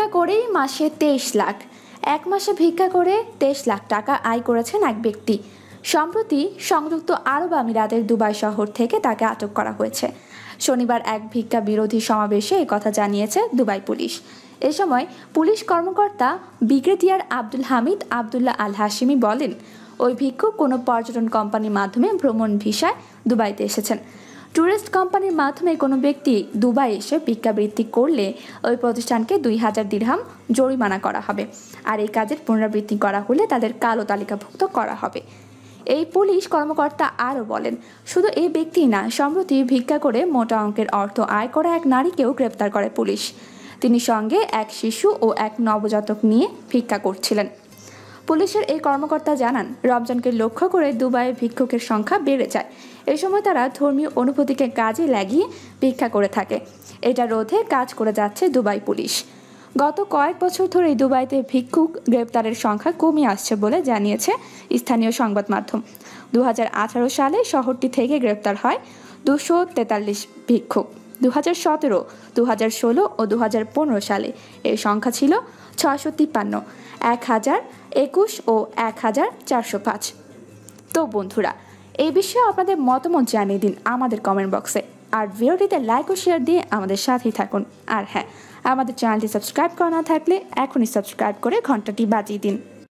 ভিক্ষা করেই মাসে তেইশ লাখ এক মাসে ভিক্ষা করে তেইশ লাখ টাকা আয় করেছেন এক ব্যক্তি সম্প্রতি সংযুক্ত আরব আমিরাতের দুবাই শহর থেকে তাকে আটক করা হয়েছে শনিবার এক ভিক্ষা বিরোধী সমাবেশে কথা জানিয়েছে দুবাই পুলিশ এ সময় পুলিশ কর্মকর্তা brigadier Abdul Hamid Abdullah al Hashimi বলেন ওই ভিক্ষু কোনো পর্যটন কোম্পানির মাধ্যমে ভ্রমণ ভিসায় দুবাইতে এসেছেন ট্যুরিস্ট কোম্পানির মাধ্যমে কোনো ব্যক্তি দুবাই এসে ভিক্ষাবৃত্তি করলে ওই প্রতিষ্ঠানকে দুই হাজার দিরহাম জরিমানা করা হবে আর এই কাজের পুনরাবৃত্তি করা হলে তাদের কালো তালিকাভুক্ত করা হবে এই পুলিশ কর্মকর্তা আরও বলেন শুধু এই ব্যক্তি না সম্প্রতি ভিক্ষা করে মোটা অঙ্কের অর্থ আয় করা এক নারীকেও গ্রেপ্তার করে পুলিশ তিনি সঙ্গে এক শিশু ও এক নবজাতক নিয়ে ভিক্ষা করছিলেন পুলিশের এই কর্মকর্তা জানান রমজানকে লক্ষ্য করে দুবাইয়ে ভিক্ষুকের সংখ্যা বেড়ে যায় এ সময় তারা ধর্মীয় অনুভূতিকে কাজে লাগিয়ে ভিক্ষা করে থাকে এটা রোধে কাজ করে যাচ্ছে দুবাই পুলিশ গত কয়েক বছর ধরেই দুবাইতে ভিক্ষুক গ্রেপ্তারের সংখ্যা কমে আসছে বলে জানিয়েছে স্থানীয় সংবাদ মাধ্যম দু সালে শহরটি থেকে গ্রেপ্তার হয় দুশো তেতাল্লিশ ভিক্ষুক দু হাজার সতেরো দু হাজার ষোলো ও দু হাজার পনেরো সালে এর সংখ্যা ছিল ছয়শো তিপ্পান্ন এক হাজার একুশ ও এক হাজার চারশো পাঁচ তো বন্ধুরা এই বিষয়ে আপনাদের মতামত জানিয়ে দিন আমাদের কমেন্ট বক্সে আর ভিডিওটিতে লাইক ও শেয়ার দিয়ে আমাদের সাথেই থাকুন আর হ্যাঁ আমাদের চ্যানেলটি সাবস্ক্রাইব করা না থাকলে এখনই সাবস্ক্রাইব করে ঘন্টাটি বাজিয়ে দিন